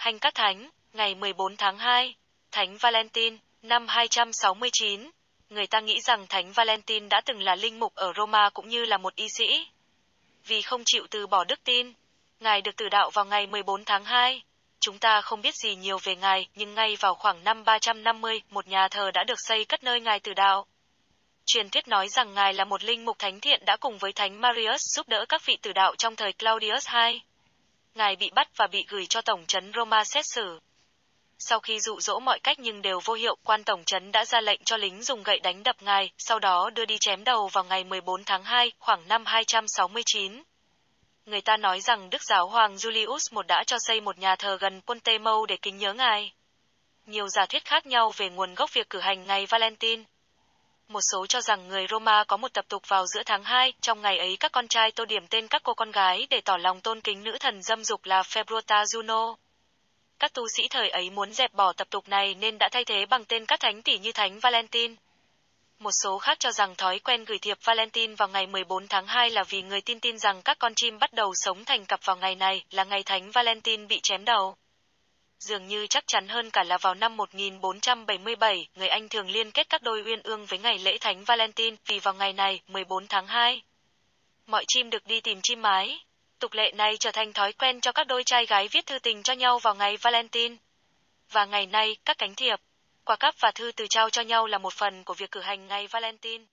Hành các thánh, ngày 14 tháng 2, Thánh Valentin, năm 269. Người ta nghĩ rằng Thánh Valentin đã từng là linh mục ở Roma cũng như là một y sĩ. Vì không chịu từ bỏ đức tin, Ngài được tử đạo vào ngày 14 tháng 2. Chúng ta không biết gì nhiều về Ngài, nhưng ngay vào khoảng năm 350, một nhà thờ đã được xây cất nơi Ngài tử đạo. Truyền thuyết nói rằng Ngài là một linh mục thánh thiện đã cùng với Thánh Marius giúp đỡ các vị tử đạo trong thời Claudius II ngài bị bắt và bị gửi cho Tổng trấn Roma xét xử. Sau khi dụ dỗ mọi cách nhưng đều vô hiệu, quan Tổng trấn đã ra lệnh cho lính dùng gậy đánh đập ngài, sau đó đưa đi chém đầu vào ngày 14 tháng 2, khoảng năm 269. Người ta nói rằng Đức giáo hoàng Julius I đã cho xây một nhà thờ gần Ponte Mâu để kính nhớ ngài. Nhiều giả thuyết khác nhau về nguồn gốc việc cử hành ngày Valentine một số cho rằng người Roma có một tập tục vào giữa tháng 2, trong ngày ấy các con trai tô điểm tên các cô con gái để tỏ lòng tôn kính nữ thần dâm dục là Februta Juno. Các tu sĩ thời ấy muốn dẹp bỏ tập tục này nên đã thay thế bằng tên các thánh tỷ như thánh Valentine. Một số khác cho rằng thói quen gửi thiệp Valentine vào ngày 14 tháng 2 là vì người tin tin rằng các con chim bắt đầu sống thành cặp vào ngày này, là ngày thánh Valentine bị chém đầu dường như chắc chắn hơn cả là vào năm 1477, người Anh thường liên kết các đôi uyên ương với ngày lễ Thánh Valentine, vì vào ngày này, 14 tháng 2, mọi chim được đi tìm chim mái. Tục lệ này trở thành thói quen cho các đôi trai gái viết thư tình cho nhau vào ngày Valentine. Và ngày nay, các cánh thiệp, quà cáp và thư từ trao cho nhau là một phần của việc cử hành ngày Valentine.